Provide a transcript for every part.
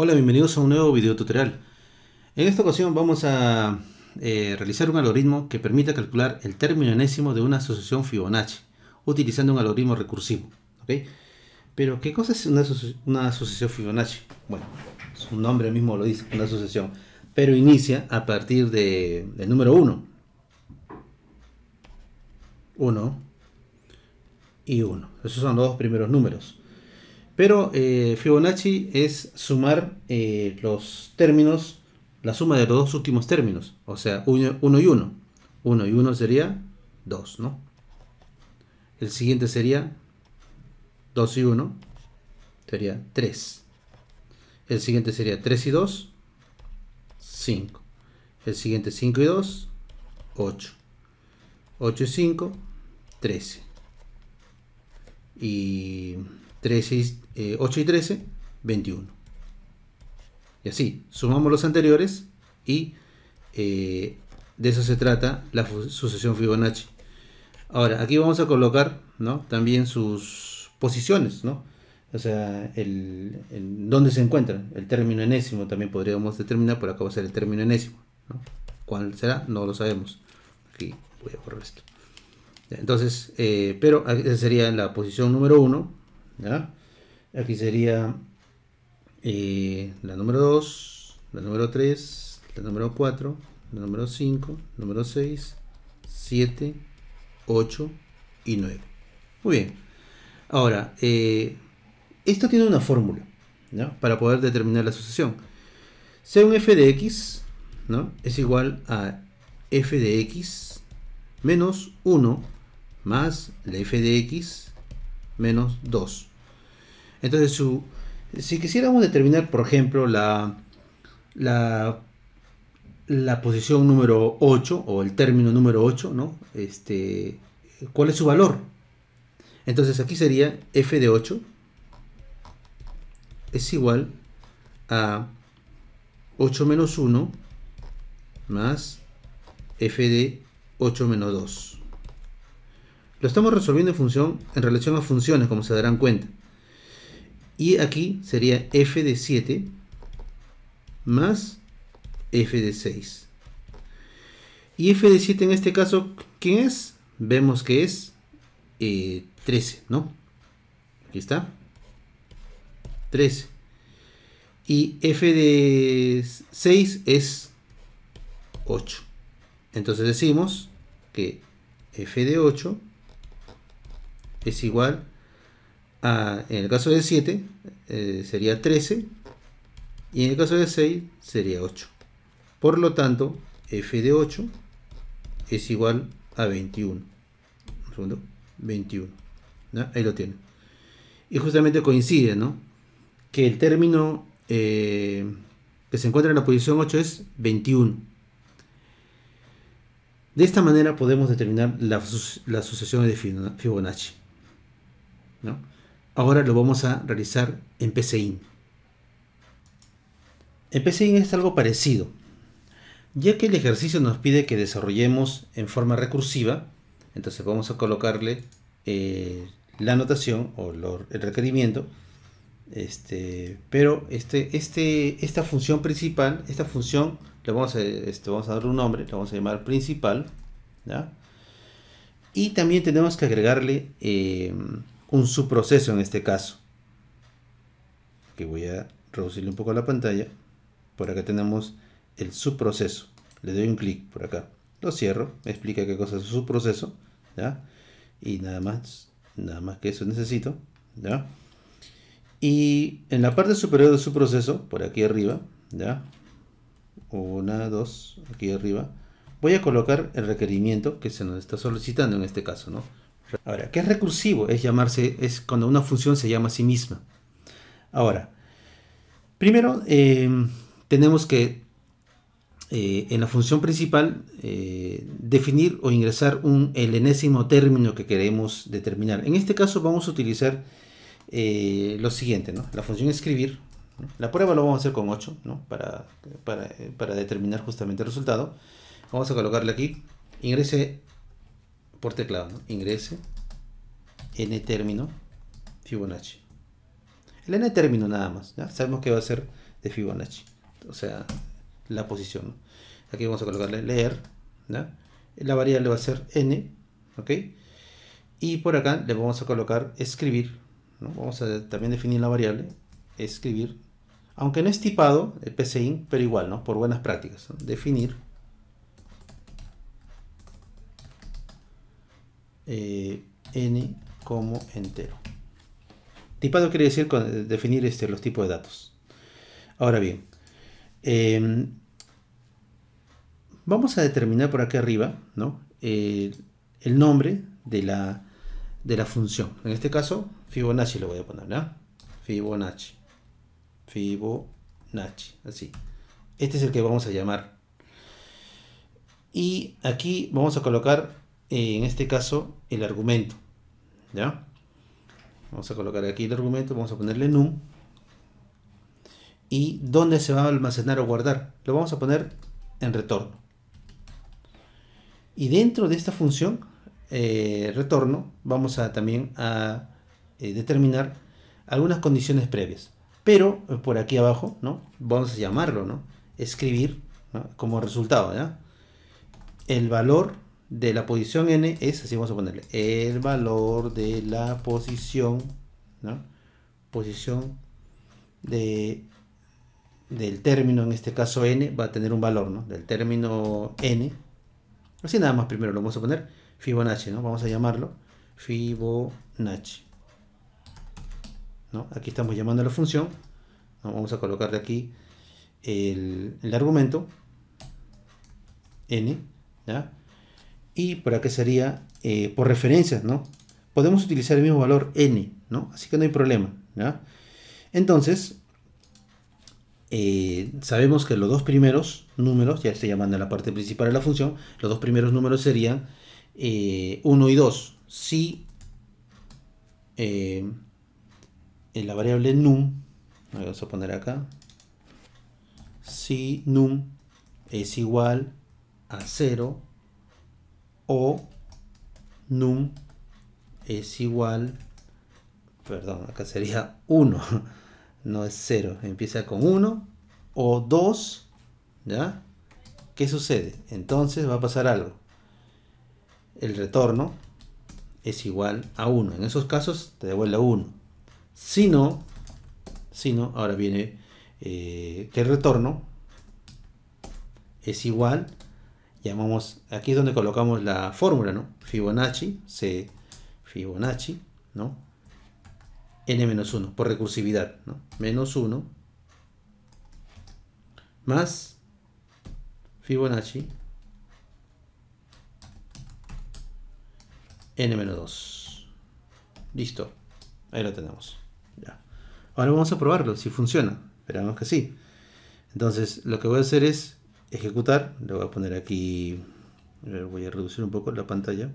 Hola, bienvenidos a un nuevo video tutorial. En esta ocasión vamos a eh, realizar un algoritmo que permita calcular el término enésimo de una asociación Fibonacci, utilizando un algoritmo recursivo. Pero, ¿qué cosa es una, asociación Fibonacci? Bueno, su nombre mismo lo dice, una asociación, pero inicia a partir de, del número 1. 1 y 1. Esos son los dos primeros números. Pero eh, Fibonacci es sumar eh, los términos, la suma de los dos últimos términos, o sea, 1 y 1. 1 y 1 sería 2, ¿no? El siguiente sería 2 y 1, sería 3. El siguiente sería 3 y 2, 5. El siguiente 5 y 2, 8. 8 y 5, 13. Y 13, 8 y 13, eh, 21. Y así, sumamos los anteriores y eh, de eso se trata la sucesión Fibonacci. Ahora, aquí vamos a colocar ¿no? también sus posiciones, O sea, el, dónde se encuentra el término enésimo también podríamos determinar, por acá va a ser el término enésimo. ¿Cuál será? No lo sabemos. Aquí voy a borrar esto. Entonces, eh, pero ah, esa sería la posición número 1, Aquí sería eh, la número 2, la número 3, la número 4, la número 5, número 6, 7, 8 y 9. Muy bien. Ahora, eh, esto tiene una fórmula para poder determinar la sucesión. Sea un f de x ¿no? es igual a f de x menos 1 más la f de x menos 2. Entonces, si quisiéramos determinar, por ejemplo, la, la, la, posición número 8 o el término número 8, ¿no? Este, ¿cuál es su valor? Entonces aquí sería f de 8 es igual a 8 menos 1 más f de 8 menos 2. Lo estamos resolviendo en función, en relación a funciones, como se darán cuenta. Y aquí sería f de 7 más f de 6. Y f de 7 en este caso, ¿quién es? Vemos que es 13, eh, ¿no? Aquí está. 13. Y f de 6 es 8. Entonces decimos que f de 8 es igual a, en el caso de 7, eh, sería 13, y en el caso de 6 sería 8. Por lo tanto, f de 8 es igual a 21. Un segundo, 21. Ahí lo tiene. Y justamente coincide, Que el término eh, que se encuentra en la posición 8 es 21. De esta manera podemos determinar la, la sucesión de Fibonacci. Ahora lo vamos a realizar en PCIN. En PCIN es algo parecido. Ya que el ejercicio nos pide que desarrollemos en forma recursiva, entonces vamos a colocarle eh, la anotación o el requerimiento. Este, pero este, este, esta función principal, esta función, le vamos a, este, vamos a dar un nombre, la vamos a llamar principal. Y también tenemos que agregarle eh, un subproceso en este caso. Que voy a reducirle un poco la pantalla. Por acá tenemos el subproceso. Le doy un clic por acá. Lo cierro. Me explica qué cosa es un subproceso. Y nada más. Nada más que eso necesito. Y en la parte superior de su proceso, por aquí arriba, ¿ya? Una, dos, aquí arriba, voy a colocar el requerimiento que se nos está solicitando en este caso, ¿no? Ahora, ¿qué es recursivo? Es llamarse, es cuando una función se llama a sí misma. Ahora, primero eh, tenemos que eh, en la función principal eh, definir o ingresar un, el enésimo término que queremos determinar. En este caso vamos a utilizar lo siguiente, ¿no? La función escribir. La prueba lo vamos a hacer con 8, ¿no? para, para, para determinar justamente el resultado. Vamos a colocarle aquí. Ingrese por teclado, ¿no? ingrese n término Fibonacci. El n término nada más, ¿ya? sabemos que va a ser de Fibonacci, o sea, la posición. Aquí vamos a colocarle leer, la variable va a ser n, ¿ok? Y por acá le vamos a colocar escribir, ¿no? vamos a también definir la variable, escribir, aunque no es tipado el PCIN, pero igual, ¿no? por buenas prácticas, definir Eh, n como entero. Tipado quiere decir con, eh, definir este, los tipos de datos. Ahora bien, em, vamos a determinar por acá arriba ¿no? Eh, el nombre de la, de la función. En este caso, Fibonacci lo voy a poner, ¿no? Fibonacci. Fibonacci, así. Este es el que vamos a llamar. Y aquí vamos a colocar eh, en este caso, el argumento. ¿Ya? Vamos a colocar aquí el argumento, vamos a ponerle num. Y dónde se va a almacenar o guardar. Lo vamos a poner en retorno. Y dentro de esta función, eh, retorno, vamos a también a eh, determinar algunas condiciones previas. Pero por aquí abajo, ¿no? Vamos a llamarlo, ¿no? Escribir como resultado, ¿ya? El valor de la posición n es, así vamos a ponerle, el valor de la posición, ¿no? Posición de, del término, en este caso n, va a tener un valor, ¿no? Del término n. Así nada más primero lo vamos a poner Fibonacci, ¿no? Vamos a llamarlo Fibonacci. ¿no? Aquí estamos llamando a la función. Vamos a colocarle aquí el, el argumento n, ¿ya? y por acá sería eh, por referencias, ¿no? Podemos utilizar el mismo valor n, ¿no? Así que no hay problema, ¿ya? Entonces, eh, sabemos que los dos primeros números, ya se llamando a la parte principal de la función, los dos primeros números serían 1 eh, y 2. Si en la variable num, vamos a poner acá, si num es igual a 0, o num es igual, perdón, acá sería 1, no es 0, empieza con 1 o 2, ¿ya? ¿Qué sucede? Entonces va a pasar algo. El retorno es igual a 1. En esos casos te devuelve 1. Si no, si no, ahora viene eh, que el retorno es igual a llamamos, aquí es donde colocamos la fórmula, ¿no? Fibonacci, C, Fibonacci, ¿no? N-1, por recursividad, ¿no? Menos 1 más Fibonacci N-2. Listo. Ahí lo tenemos. Ya. Ahora vamos a probarlo, si funciona. Esperamos que sí. Entonces, lo que voy a hacer es ejecutar, le voy a poner aquí, voy a reducir un poco la pantalla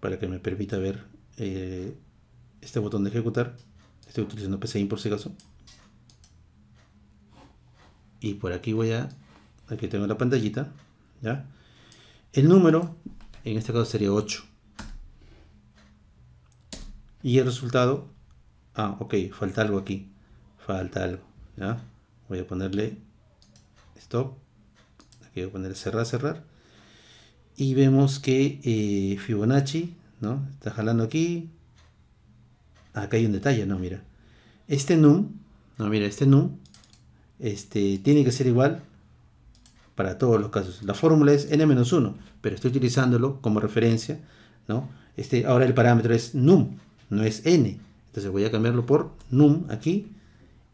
para que me permita ver eh, este botón de ejecutar. Estoy utilizando PCI por si acaso. Y por aquí voy a, aquí tengo la pantallita, ¿ya? El número, en este caso sería 8. Y el resultado, ah, ok, falta algo aquí, falta algo, ¿ya? Voy a ponerle stop, aquí voy a poner cerrar, cerrar, y vemos que eh, Fibonacci, ¿no? Está jalando aquí, acá hay un detalle, no, mira, este num, no, mira, este num, este, tiene que ser igual para todos los casos. La fórmula es n-1, pero estoy utilizándolo como referencia, ¿no? Este, ahora el parámetro es num, no es n. Entonces voy a cambiarlo por num aquí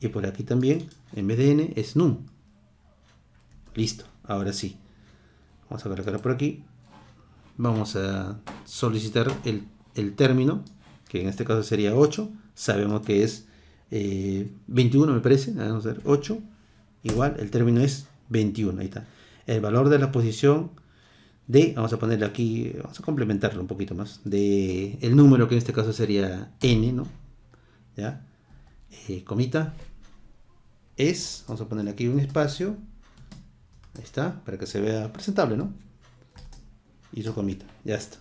y por aquí también, en vez de n, es num. Listo, ahora sí. Vamos a colocar por aquí. Vamos a solicitar el, término, que en este caso sería 8. Sabemos que es 21, eh, me parece. Ah, vamos a hacer 8. Igual, el término es 21. Ahí está. El valor de la posición de, vamos a ponerle aquí, vamos a complementarlo un poquito más, de el número que en este caso sería n, ¿no? ¿Ya? Eh, comita, es, vamos a ponerle aquí un espacio, Ahí está, para que se vea presentable, ¿no? Y su comita, ya está.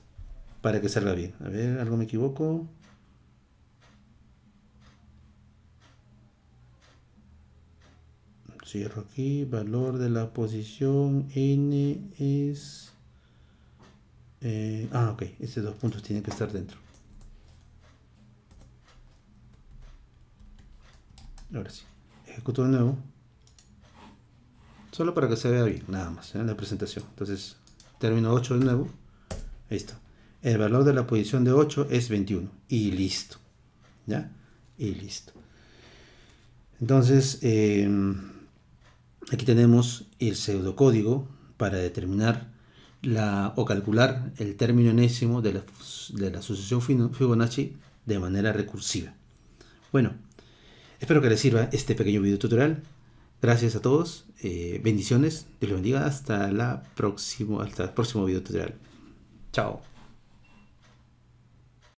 Para que salga bien. A ver, algo me equivoco. Cierro aquí. Valor de la posición N es... Eh, ah, ok. Estos dos puntos tienen que estar dentro. Ahora sí. Ejecuto de nuevo. Solo para que se vea bien, nada más, en ¿eh? la presentación. Entonces, término 8 de nuevo. Ahí está. El valor de la posición de 8 es 21. Y listo. ¿Ya? Y listo. Entonces, em, aquí tenemos el pseudocódigo para determinar la, o calcular el término enésimo de la, de la sucesión Fibonacci de manera recursiva. Bueno, espero que les sirva este pequeño video tutorial. Gracias a todos, eh, bendiciones, Dios les bendiga, hasta, la próximo, hasta el próximo video tutorial. Chao.